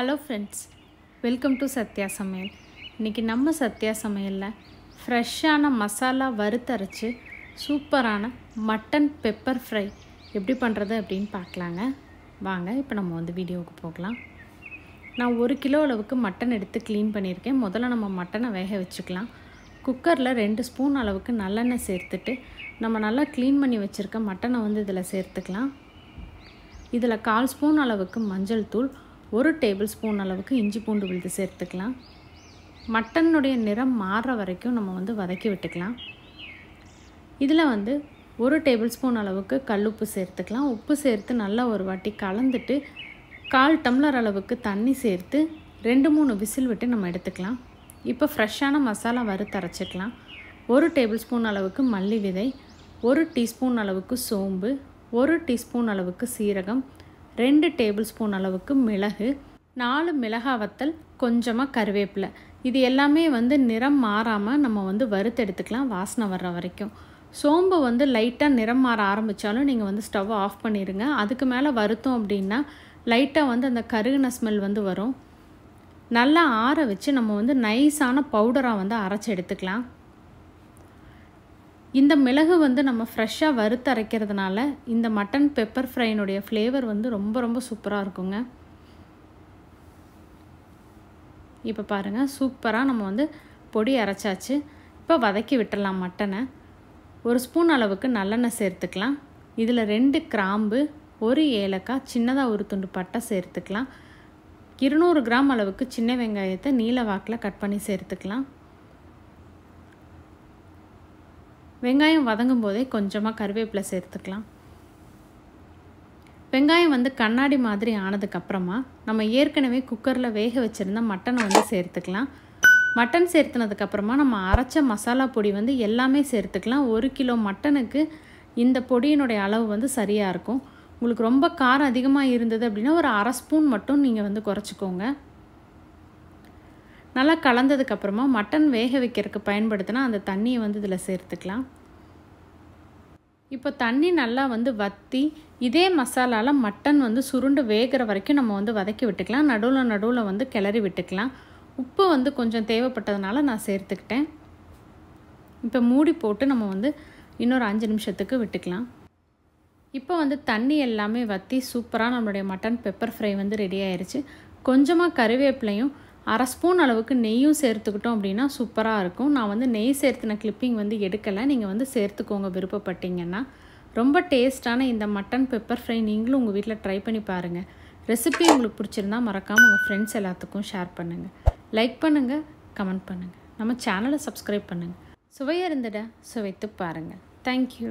hello friends welcome to Sathya Samayal இன்றைக்கி நம்ம சத்யா சமையலில் ஃப்ரெஷ்ஷான மசாலா வறுத்தரைச்சி சூப்பரான மட்டன் பெப்பர் ஃப்ரை எப்படி பண்ணுறது அப்படின்னு பார்க்கலாங்க வாங்க இப்போ நம்ம வந்து வீடியோவுக்கு போகலாம் நான் ஒரு கிலோ அளவுக்கு மட்டன் எடுத்து க்ளீன் பண்ணியிருக்கேன் முதல்ல நம்ம மட்டனை வேக வச்சுக்கலாம் குக்கரில் ரெண்டு ஸ்பூன் அளவுக்கு நல்லெண்ணெய் சேர்த்துட்டு நம்ம நல்லா க்ளீன் பண்ணி வச்சுருக்க மட்டனை வந்து இதில் சேர்த்துக்கலாம் இதில் கால் ஸ்பூன் அளவுக்கு மஞ்சள் தூள் ஒரு டேபிள் ஸ்பூன் அளவுக்கு இஞ்சி பூண்டு விழுது சேர்த்துக்கலாம் மட்டனுடைய நிறம் மாறுற வரைக்கும் நம்ம வந்து வதக்கி விட்டுக்கலாம் இதில் வந்து ஒரு டேபிள் ஸ்பூன் அளவுக்கு கல்லுப்பு சேர்த்துக்கலாம் உப்பு சேர்த்து நல்லா ஒரு வாட்டி கலந்துட்டு கால் டம்ளர் அளவுக்கு தண்ணி சேர்த்து ரெண்டு மூணு விசில் விட்டு நம்ம எடுத்துக்கலாம் இப்போ ஃப்ரெஷ்ஷான மசாலா வறுத்து அரைச்சிக்கலாம் ஒரு டேபிள் ஸ்பூன் அளவுக்கு மல்லி விதை ஒரு டீஸ்பூன் அளவுக்கு சோம்பு ஒரு டீஸ்பூன் அளவுக்கு சீரகம் ரெண்டு டேபிள் ஸ்பூன் அளவுக்கு மிளகு நாலு மிளகா வத்தல் கொஞ்சமாக கருவேப்பிலை இது எல்லாமே வந்து நிறம் மாறாமல் நம்ம வந்து வறுத்தெடுத்துக்கலாம் வாசனை வர்ற வரைக்கும் சோம்பு வந்து லைட்டாக நிறம் மாற ஆரம்பித்தாலும் நீங்கள் வந்து ஸ்டவ் ஆஃப் பண்ணிடுங்க அதுக்கு மேலே வருத்தோம் அப்படின்னா லைட்டாக வந்து அந்த கருகின ஸ்மெல் வந்து வரும் நல்லா ஆற வச்சு நம்ம வந்து நைஸான பவுடராக வந்து அரைச்சி எடுத்துக்கலாம் இந்த மிளகு வந்து நம்ம ஃப்ரெஷ்ஷாக வறுத்து அரைக்கிறதுனால இந்த மட்டன் பெப்பர் ஃப்ரைனுடைய ஃப்ளேவர் வந்து ரொம்ப ரொம்ப சூப்பராக இருக்குங்க இப்போ பாருங்கள் சூப்பராக நம்ம வந்து பொடி அரைச்சாச்சு இப்போ வதக்கி விட்டுடலாம் மட்டனை ஒரு ஸ்பூன் அளவுக்கு நல்லெண்ணெய் சேர்த்துக்கலாம் இதில் ரெண்டு கிராம்பு ஒரு ஏலக்காய் சின்னதாக ஒரு துண்டு பட்டை சேர்த்துக்கலாம் இருநூறு கிராம் அளவுக்கு சின்ன வெங்காயத்தை நீல வாக்கில் கட் பண்ணி சேர்த்துக்கலாம் வெங்காயம் வதங்கும் போதே கொஞ்சமாக கருவேப்பிலை சேர்த்துக்கலாம் வெங்காயம் வந்து கண்ணாடி மாதிரி ஆனதுக்கப்புறமா நம்ம ஏற்கனவே குக்கரில் வேக வச்சுருந்த மட்டனை வந்து சேர்த்துக்கலாம் மட்டன் சேர்த்துனதுக்கப்புறமா நம்ம அரைச்ச மசாலா பொடி வந்து எல்லாமே சேர்த்துக்கலாம் ஒரு கிலோ மட்டனுக்கு இந்த பொடியினுடைய அளவு வந்து சரியாக இருக்கும் உங்களுக்கு ரொம்ப காரம் அதிகமாக இருந்தது அப்படின்னா ஒரு அரை ஸ்பூன் மட்டும் நீங்கள் வந்து குறைச்சிக்கோங்க நல்லா கலந்ததுக்கப்புறமா மட்டன் வேக வைக்கிறதுக்கு பயன்படுத்தினா அந்த தண்ணியை வந்து இதில் சேர்த்துக்கலாம் இப்போ தண்ணி நல்லா வந்து வற்றி இதே மசாலாவில் மட்டன் வந்து சுருண்டு வேகிற வரைக்கும் நம்ம வந்து வதக்கி விட்டுக்கலாம் நடுவில் நடுவில் வந்து கிளறி விட்டுக்கலாம் உப்பு வந்து கொஞ்சம் தேவைப்பட்டதுனால நான் சேர்த்துக்கிட்டேன் இப்போ மூடி போட்டு நம்ம வந்து இன்னொரு அஞ்சு நிமிஷத்துக்கு விட்டுக்கலாம் இப்போ வந்து தண்ணி எல்லாமே வற்றி சூப்பராக நம்மளுடைய மட்டன் பெப்பர் ஃப்ரை வந்து ரெடி ஆயிடுச்சு கொஞ்சமாக கருவேப்பிலையும் அரை ஸ்பூன் அளவுக்கு நெய்யும் சேர்த்துக்கிட்டோம் அப்படின்னா சூப்பராக இருக்கும் நான் வந்து நெய் சேர்த்துன கிளிப்பிங் வந்து எடுக்கலை நீங்கள் வந்து சேர்த்துக்கோங்க விருப்பப்பட்டீங்கன்னா ரொம்ப டேஸ்ட்டான இந்த மட்டன் பெப்பர் ஃப்ரை நீங்களும் உங்கள் வீட்டில் ட்ரை பண்ணி பாருங்கள் ரெசிபி உங்களுக்கு பிடிச்சிருந்தால் மறக்காமல் உங்கள் ஃப்ரெண்ட்ஸ் எல்லாத்துக்கும் ஷேர் பண்ணுங்கள் லைக் பண்ணுங்கள் கமெண்ட் பண்ணுங்கள் நம்ம சேனலை சப்ஸ்கிரைப் பண்ணுங்கள் சுவையாக இருந்துட சுவைத்து பாருங்கள் தேங்க்யூ